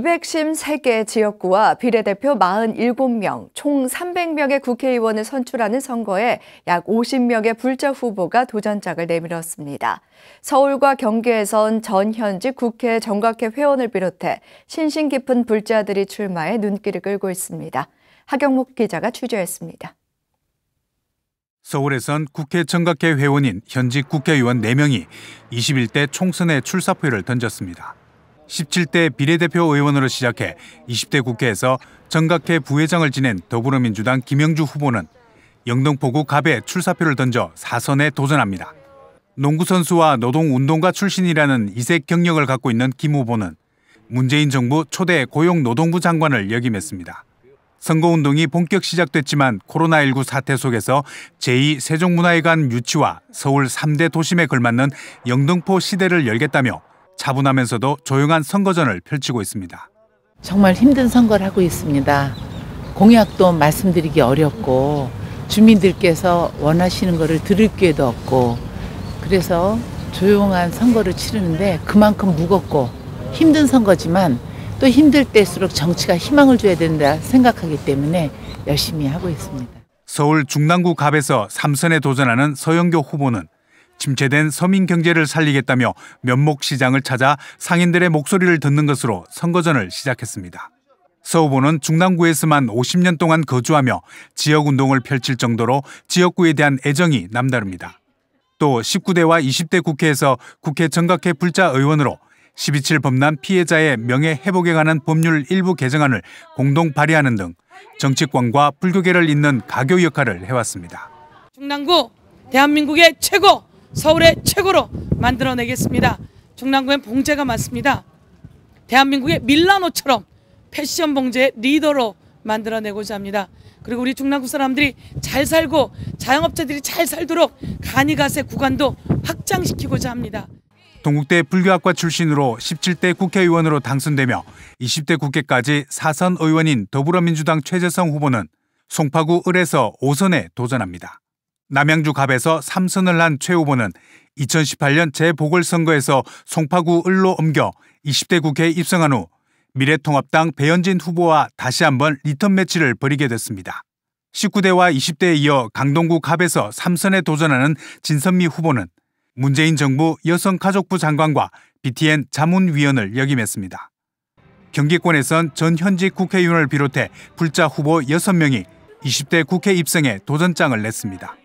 213개 지역구와 비례대표 47명, 총 300명의 국회의원을 선출하는 선거에 약 50명의 불자 후보가 도전장을 내밀었습니다. 서울과 경기에선 전현직 국회 정각회 회원을 비롯해 신신 깊은 불자들이 출마해 눈길을 끌고 있습니다. 하경목 기자가 취재했습니다. 서울에선 국회 정각회 회원인 현직 국회의원 4명이 21대 총선에 출사표를 던졌습니다. 17대 비례대표 의원으로 시작해 20대 국회에서 정각회 부회장을 지낸 더불어민주당 김영주 후보는 영등포구 갑에 출사표를 던져 사선에 도전합니다. 농구선수와 노동운동가 출신이라는 이색 경력을 갖고 있는 김 후보는 문재인 정부 초대 고용노동부 장관을 역임했습니다. 선거운동이 본격 시작됐지만 코로나19 사태 속에서 제2 세종문화회관 유치와 서울 3대 도심에 걸맞는 영등포 시대를 열겠다며 차분하면서도 조용한 선거전을 펼치고 있습니다. 정말 힘든 선거를 하고 있습니다. 공약도 말씀드리기 어렵고 주민들께서 원하시는 것을 들을 기회도 없고 그래서 조용한 선거를 치르는데 그만큼 무겁고 힘든 선거지만 또 힘들 때일수록 정치가 희망을 줘야 된다 생각하기 때문에 열심히 하고 있습니다. 서울 중랑구 갑에서 삼선에 도전하는 서영교 후보는 침체된 서민 경제를 살리겠다며 면목 시장을 찾아 상인들의 목소리를 듣는 것으로 선거전을 시작했습니다. 서후보는 중랑구에서만 50년 동안 거주하며 지역 운동을 펼칠 정도로 지역구에 대한 애정이 남다릅니다. 또 19대와 20대 국회에서 국회 정각회 불자 의원으로 12.7 범람 피해자의 명예 회복에 관한 법률 일부 개정안을 공동 발의하는 등 정치권과 불교계를 잇는 가교 역할을 해왔습니다. 중랑구 대한민국의 최고 서울의 최고로 만들어내겠습니다. 중랑구엔 봉제가 많습니다. 대한민국의 밀라노처럼 패션 봉제의 리더로 만들어내고자 합니다. 그리고 우리 중랑구 사람들이 잘 살고 자영업자들이 잘 살도록 간이가세 구간도 확장시키고자 합니다. 동국대 불교학과 출신으로 17대 국회의원으로 당선되며 20대 국회까지 사선 의원인 더불어민주당 최재성 후보는 송파구 을에서 5선에 도전합니다. 남양주 갑에서 3선을 한 최 후보는 2018년 재보궐선거에서 송파구 을로 옮겨 20대 국회에 입성한 후 미래통합당 배현진 후보와 다시 한번 리턴 매치를 벌이게 됐습니다. 19대와 20대에 이어 강동구 갑에서 3선에 도전하는 진선미 후보는 문재인 정부 여성가족부 장관과 BTN 자문위원을 역임했습니다. 경기권에선 전 현직 국회의원을 비롯해 불자 후보 6명이 20대 국회 입성에 도전장을 냈습니다.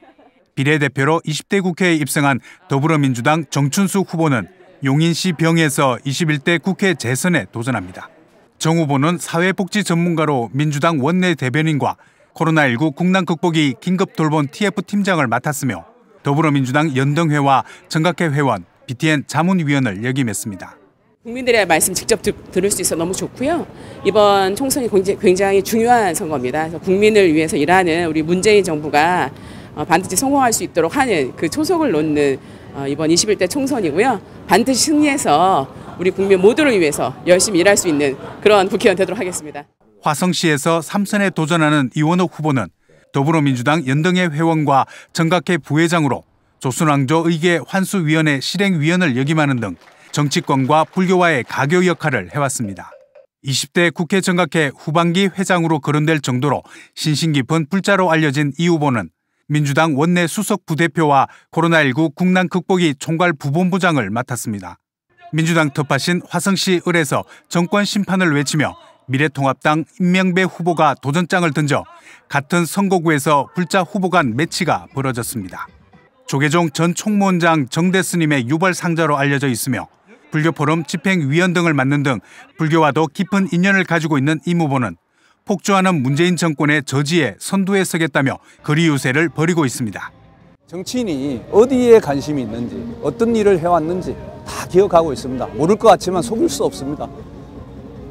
비례대표로 20대 국회에 입성한 더불어민주당 정춘수 후보는 용인시 병에서 21대 국회 재선에 도전합니다. 정 후보는 사회복지 전문가로 민주당 원내 대변인과 코로나19 국난 극복이 긴급 돌본 TF팀장을 맡았으며 더불어민주당 연동회와 정각회 회원, BTN 자문위원을 역임했습니다. 국민들의 말씀 직접 들을 수 있어 너무 좋고요. 이번 총선이 굉장히 중요한 선거입니다. 국민을 위해서 일하는 우리 문재인 정부가 어, 반드시 성공할 수 있도록 하는 그 초석을 놓는 어, 이번 21대 총선이고요. 반드시 승리해서 우리 국민 모두를 위해서 열심히 일할 수 있는 그런 국회의원 되도록 하겠습니다. 화성시에서 3선에 도전하는 이원옥 후보는 더불어민주당 연동회 회원과 정각회 부회장으로 조순왕조 의계 환수위원회 실행위원을 역임하는 등 정치권과 불교와의 가교 역할을 해왔습니다. 20대 국회 정각회 후반기 회장으로 거론될 정도로 신신 깊은 불자로 알려진 이 후보는 민주당 원내 수석 부대표와 코로나19 국난 극복이 총괄 부본부장을 맡았습니다. 민주당 특파신 화성시 을에서 정권 심판을 외치며 미래통합당 임명배 후보가 도전장을 던져 같은 선거구에서 불자 후보 간 매치가 벌어졌습니다. 조계종 전 총무원장 정대스님의 유발 상자로 알려져 있으며 불교포럼 집행위원 등을 맡는 등 불교와도 깊은 인연을 가지고 있는 임 후보는 폭주하는 문재인 정권의 저지에 선두에 서겠다며 거리 유세를 벌이고 있습니다. 정치인이 어디에 관심이 있는지 어떤 일을 해왔는지 다 기억하고 있습니다. 모를 것 같지만 속일 수 없습니다.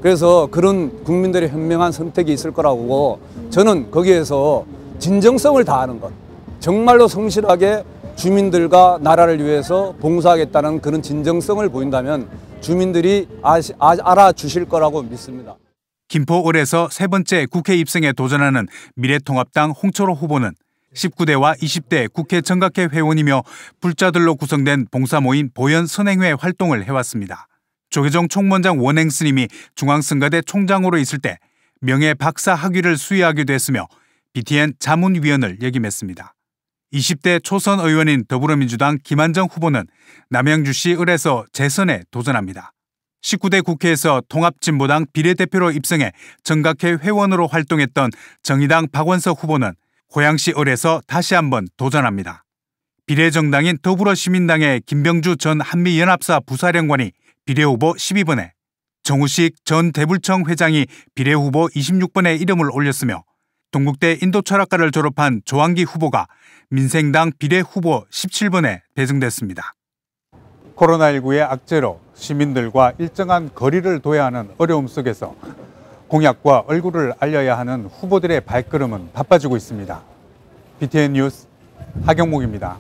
그래서 그런 국민들의 현명한 선택이 있을 거라고 저는 거기에서 진정성을 다하는 것 정말로 성실하게 주민들과 나라를 위해서 봉사하겠다는 그런 진정성을 보인다면 주민들이 아시, 아, 알아주실 거라고 믿습니다. 김포을에서 세 번째 국회 입성에 도전하는 미래통합당 홍철호 후보는 19대와 20대 국회 정각회 회원이며 불자들로 구성된 봉사모임 보현 선행회 활동을 해왔습니다. 조계종 총무원장 원행 스님이 중앙선거대 총장으로 있을 때 명예 박사 학위를 수여하기도 했으며 BTN 자문위원을 역임했습니다. 20대 초선 의원인 더불어민주당 김한정 후보는 남양주시 을에서 재선에 도전합니다. 19대 국회에서 통합진보당 비례대표로 입성해 정각회 회원으로 활동했던 정의당 박원석 후보는 고양시 을에서 다시 한번 도전합니다. 비례정당인 더불어시민당의 김병주 전 한미연합사 부사령관이 비례후보 12번에 정우식 전 대불청 회장이 비례후보 26번에 이름을 올렸으며 동국대 인도철학과를 졸업한 조한기 후보가 민생당 비례후보 17번에 배정됐습니다. 코로나19의 악재로 시민들과 일정한 거리를 둬야 하는 어려움 속에서 공약과 얼굴을 알려야 하는 후보들의 발걸음은 바빠지고 있습니다. BTN 뉴스 하경목입니다.